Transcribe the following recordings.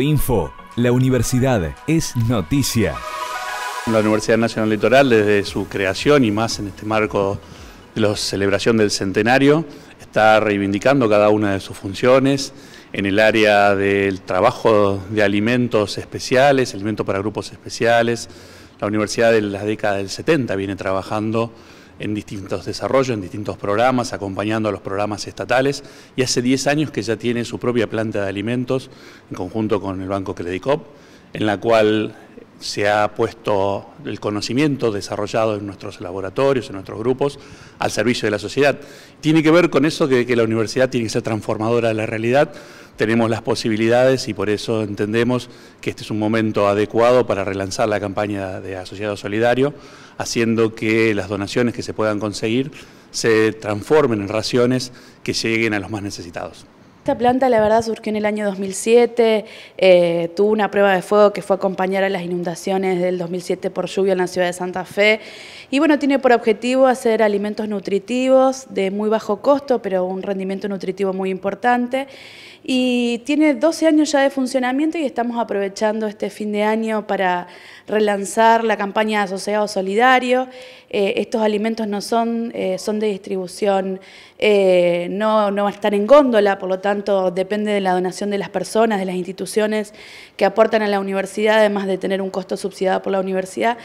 info La universidad es noticia. La Universidad Nacional Litoral, desde su creación y más en este marco de la celebración del centenario, está reivindicando cada una de sus funciones en el área del trabajo de alimentos especiales, alimentos para grupos especiales. La universidad de la década del 70 viene trabajando en distintos desarrollos, en distintos programas, acompañando a los programas estatales y hace 10 años que ya tiene su propia planta de alimentos en conjunto con el Banco Credicop, en la cual se ha puesto el conocimiento desarrollado en nuestros laboratorios, en nuestros grupos, al servicio de la sociedad. Tiene que ver con eso que, la universidad tiene que ser transformadora de la realidad, tenemos las posibilidades y por eso entendemos que este es un momento adecuado para relanzar la campaña de Asociado Solidario, haciendo que las donaciones que se puedan conseguir se transformen en raciones que lleguen a los más necesitados. Esta planta la verdad surgió en el año 2007, eh, tuvo una prueba de fuego que fue acompañar a las inundaciones del 2007 por lluvia en la ciudad de Santa Fe y bueno, tiene por objetivo hacer alimentos nutritivos de muy bajo costo pero un rendimiento nutritivo muy importante y tiene 12 años ya de funcionamiento y estamos aprovechando este fin de año para relanzar la campaña de Asociado Solidario. Eh, estos alimentos no son, eh, son de distribución, no, no estar en góndola, por lo tanto tanto depende de la donación de las personas, de las instituciones que aportan a la universidad, además de tener un costo subsidiado por la universidad,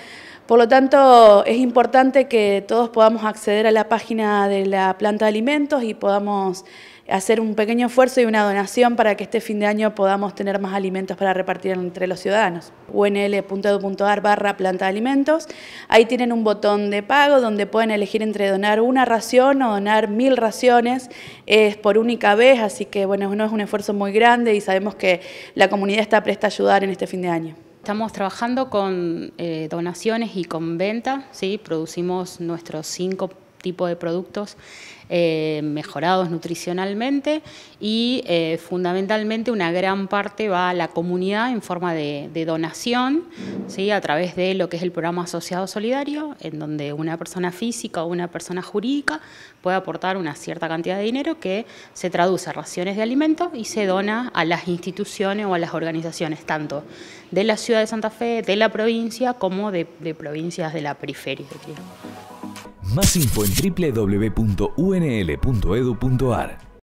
por lo tanto, es importante que todos podamos acceder a la página de la planta de alimentos y podamos hacer un pequeño esfuerzo y una donación para que este fin de año podamos tener más alimentos para repartir entre los ciudadanos. unl.edu.ar barra planta de alimentos. Ahí tienen un botón de pago donde pueden elegir entre donar una ración o donar mil raciones. Es por única vez, así que bueno, no es un esfuerzo muy grande y sabemos que la comunidad está presta a ayudar en este fin de año. Estamos trabajando con eh, donaciones y con venta, ¿sí? producimos nuestros cinco de productos eh, mejorados nutricionalmente y eh, fundamentalmente una gran parte va a la comunidad en forma de, donación, ¿sí? a través de lo que es el programa asociado solidario, en donde una persona física o una persona jurídica puede aportar una cierta cantidad de dinero que se traduce a raciones de alimentos y se dona a las instituciones o a las organizaciones, tanto de la ciudad de Santa Fe, de la provincia, como de provincias de la periferia. Más info en www.unl.edu.ar.